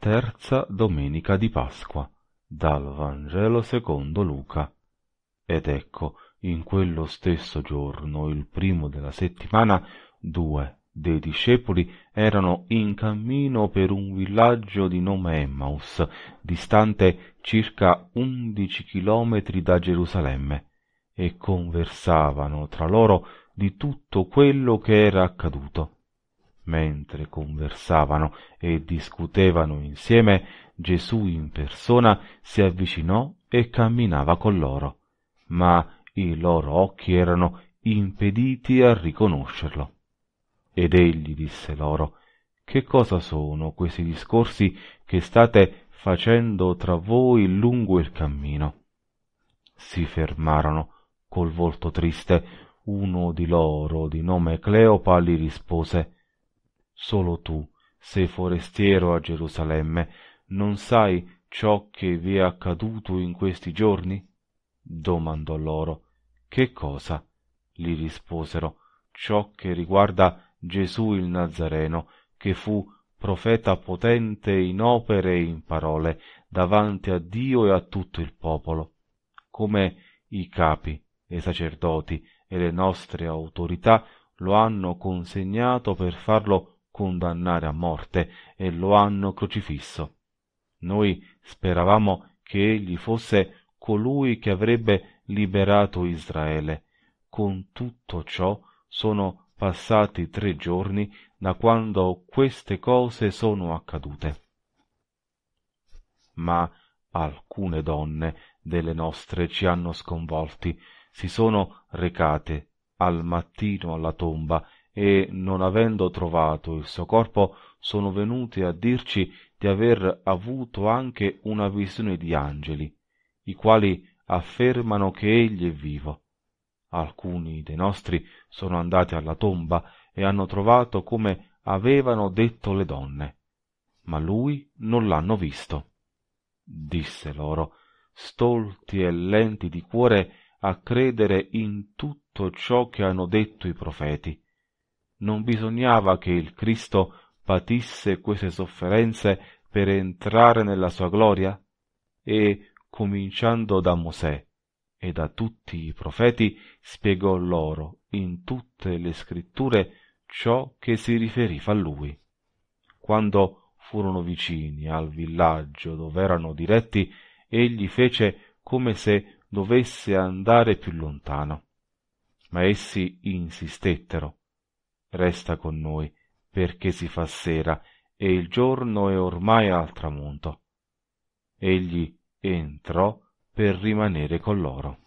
terza domenica di Pasqua, dal Vangelo secondo Luca. Ed ecco, in quello stesso giorno, il primo della settimana, due dei discepoli erano in cammino per un villaggio di nome Emmaus, distante circa undici chilometri da Gerusalemme, e conversavano tra loro di tutto quello che era accaduto. Mentre conversavano e discutevano insieme, Gesù in persona si avvicinò e camminava con loro, ma i loro occhi erano impediti a riconoscerlo. Ed egli disse loro, Che cosa sono questi discorsi che state facendo tra voi lungo il cammino? Si fermarono col volto triste. Uno di loro, di nome Cleopa, gli rispose, solo tu, sei forestiero a Gerusalemme, non sai ciò che vi è accaduto in questi giorni? domandò loro. Che cosa? gli risposero, ciò che riguarda Gesù il Nazareno, che fu profeta potente in opere e in parole, davanti a Dio e a tutto il popolo, come i capi, i sacerdoti e le nostre autorità lo hanno consegnato per farlo condannare a morte e lo hanno crocifisso. Noi speravamo che egli fosse colui che avrebbe liberato Israele. Con tutto ciò sono passati tre giorni da quando queste cose sono accadute. Ma alcune donne delle nostre ci hanno sconvolti, si sono recate al mattino alla tomba e non avendo trovato il suo corpo sono venuti a dirci di aver avuto anche una visione di angeli, i quali affermano che egli è vivo. Alcuni dei nostri sono andati alla tomba e hanno trovato come avevano detto le donne, ma lui non l'hanno visto. Disse loro, stolti e lenti di cuore a credere in tutto ciò che hanno detto i profeti non bisognava che il Cristo patisse queste sofferenze per entrare nella sua gloria? E, cominciando da Mosè e da tutti i profeti, spiegò loro in tutte le scritture ciò che si riferiva a lui. Quando furono vicini al villaggio dove erano diretti, egli fece come se dovesse andare più lontano. Ma essi insistettero resta con noi, perché si fa sera e il giorno è ormai al tramonto. Egli entrò per rimanere con loro.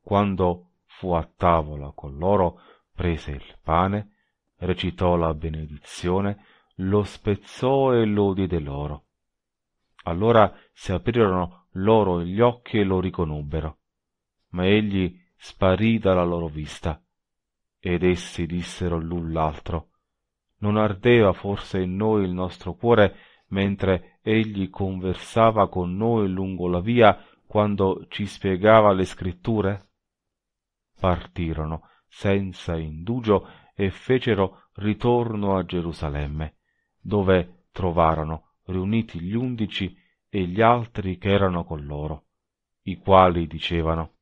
Quando fu a tavola con loro, prese il pane, recitò la benedizione, lo spezzò e lo diede loro. Allora si aprirono loro gli occhi e lo riconobbero, ma egli sparì dalla loro vista ed essi dissero l'un l'altro non ardeva forse in noi il nostro cuore mentre egli conversava con noi lungo la via quando ci spiegava le scritture partirono senza indugio e fecero ritorno a Gerusalemme, dove trovarono riuniti gli undici e gli altri che erano con loro, i quali dicevano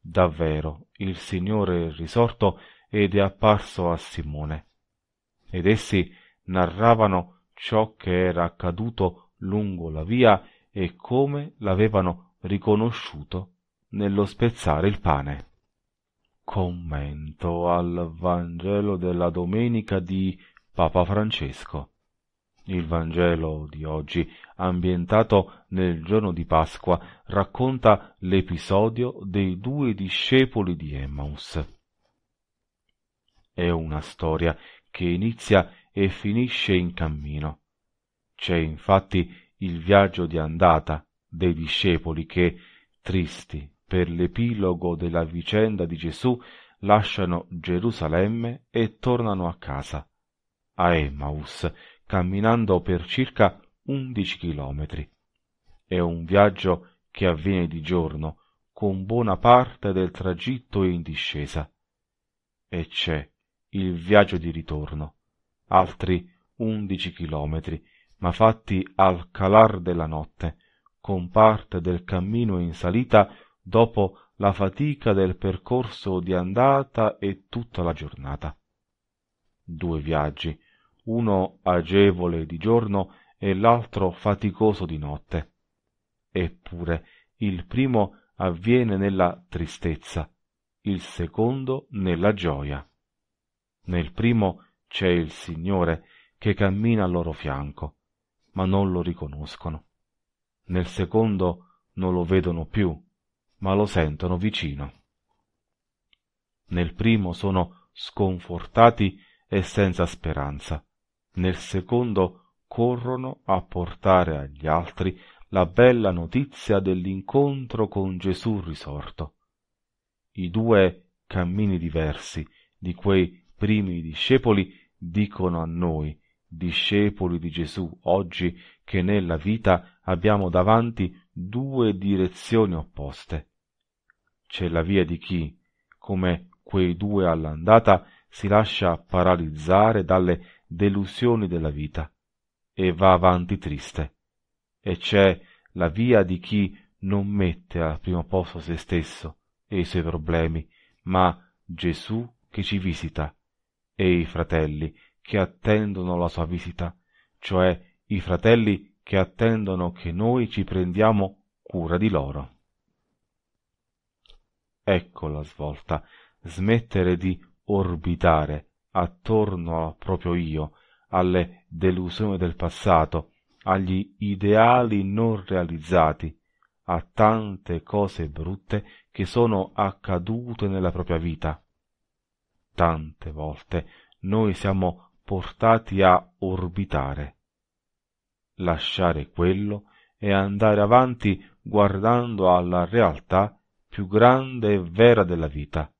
Davvero il Signore risorto ed è apparso a Simone. Ed essi narravano ciò che era accaduto lungo la via e come l'avevano riconosciuto nello spezzare il pane. Commento al Vangelo della domenica di Papa Francesco. Il Vangelo di oggi, ambientato nel giorno di Pasqua, racconta l'episodio dei due discepoli di Emmaus è una storia che inizia e finisce in cammino. C'è infatti il viaggio di andata dei discepoli che, tristi per l'epilogo della vicenda di Gesù, lasciano Gerusalemme e tornano a casa, a Emmaus, camminando per circa undici chilometri. È un viaggio che avviene di giorno, con buona parte del tragitto in discesa. E c'è il viaggio di ritorno, altri undici chilometri, ma fatti al calar della notte, con parte del cammino in salita dopo la fatica del percorso di andata e tutta la giornata. Due viaggi, uno agevole di giorno e l'altro faticoso di notte. Eppure il primo avviene nella tristezza, il secondo nella gioia. Nel primo c'è il Signore che cammina al loro fianco, ma non lo riconoscono. Nel secondo non lo vedono più, ma lo sentono vicino. Nel primo sono sconfortati e senza speranza. Nel secondo corrono a portare agli altri la bella notizia dell'incontro con Gesù risorto. I due cammini diversi di quei primi discepoli dicono a noi, discepoli di Gesù, oggi che nella vita abbiamo davanti due direzioni opposte. C'è la via di chi, come quei due all'andata, si lascia paralizzare dalle delusioni della vita e va avanti triste. E c'è la via di chi non mette al primo posto se stesso e i suoi problemi, ma Gesù che ci visita e i fratelli che attendono la sua visita, cioè i fratelli che attendono che noi ci prendiamo cura di loro. Ecco la svolta, smettere di orbitare attorno al proprio io, alle delusioni del passato, agli ideali non realizzati, a tante cose brutte che sono accadute nella propria vita tante volte noi siamo portati a orbitare, lasciare quello e andare avanti guardando alla realtà più grande e vera della vita.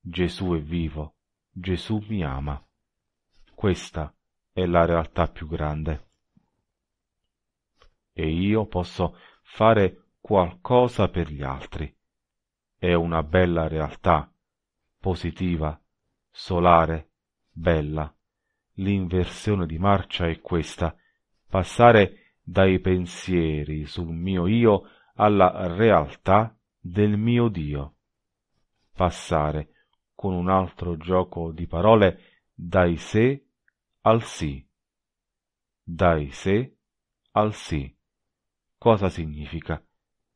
Gesù è vivo, Gesù mi ama. Questa è la realtà più grande. E io posso fare qualcosa per gli altri. È una bella realtà, positiva, solare, bella. L'inversione di marcia è questa, passare dai pensieri sul mio io alla realtà del mio Dio. Passare, con un altro gioco di parole, dai sé al sì. Dai sé al sì. Cosa significa?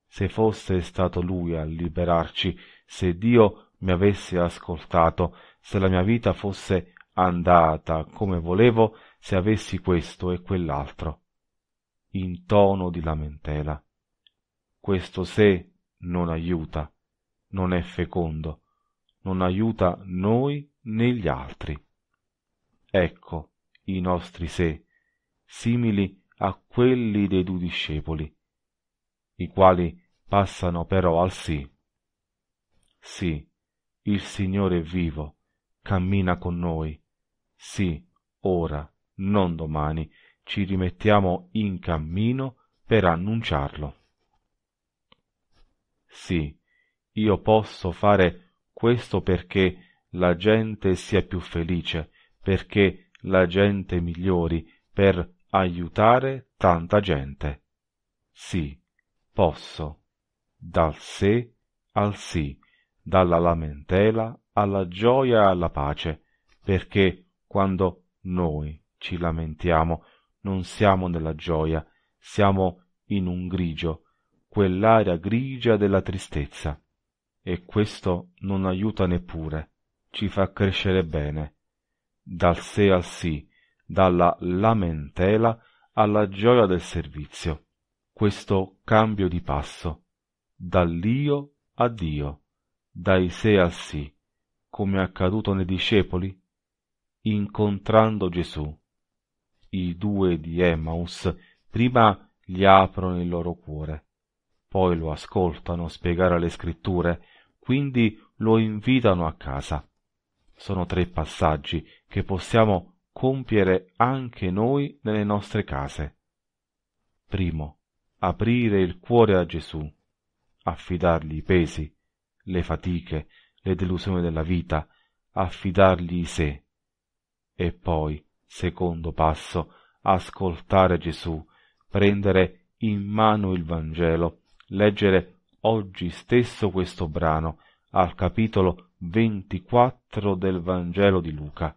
Se fosse stato lui a liberarci, se Dio mi avesse ascoltato, se la mia vita fosse andata come volevo, se avessi questo e quell'altro. In tono di lamentela. Questo se non aiuta, non è fecondo, non aiuta noi né gli altri. Ecco i nostri sé, simili a quelli dei due discepoli, i quali passano però al sì. Sì, il Signore è vivo, cammina con noi. Sì, ora, non domani, ci rimettiamo in cammino per annunciarlo. Sì, io posso fare questo perché la gente sia più felice, perché la gente migliori, per aiutare tanta gente. Sì, posso. Dal sé al sì, dalla lamentela alla gioia e alla pace, perché quando noi ci lamentiamo non siamo nella gioia, siamo in un grigio, quell'aria grigia della tristezza. E questo non aiuta neppure, ci fa crescere bene, dal sé al sì, dalla lamentela alla gioia del servizio, questo cambio di passo, dall'io a Dio dai sé al sì, come è accaduto nei discepoli, incontrando Gesù. I due di Emmaus prima gli aprono il loro cuore, poi lo ascoltano spiegare le scritture, quindi lo invitano a casa. Sono tre passaggi che possiamo compiere anche noi nelle nostre case. Primo, aprire il cuore a Gesù, affidargli i pesi, le fatiche, le delusioni della vita, affidargli sé. E poi, secondo passo, ascoltare Gesù, prendere in mano il Vangelo, leggere oggi stesso questo brano al capitolo 24 del Vangelo di Luca.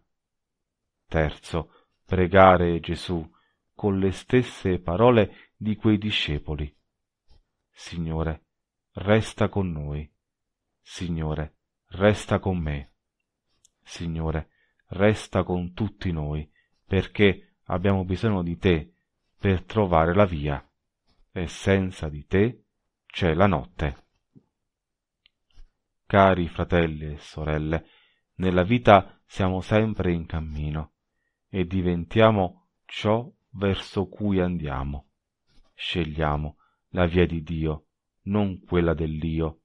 Terzo, pregare Gesù con le stesse parole di quei discepoli. Signore, resta con noi. Signore, resta con me. Signore, resta con tutti noi, perché abbiamo bisogno di te per trovare la via, e senza di te c'è la notte. Cari fratelli e sorelle, nella vita siamo sempre in cammino e diventiamo ciò verso cui andiamo. Scegliamo la via di Dio, non quella dell'io,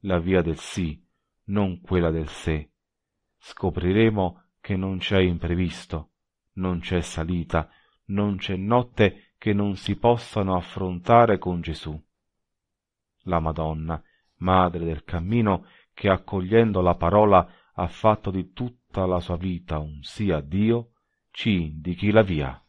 la via del sì, non quella del sé. Scopriremo che non c'è imprevisto, non c'è salita, non c'è notte che non si possano affrontare con Gesù. La Madonna, madre del cammino, che accogliendo la parola ha fatto di tutta la sua vita un sì a Dio, ci indichi la via.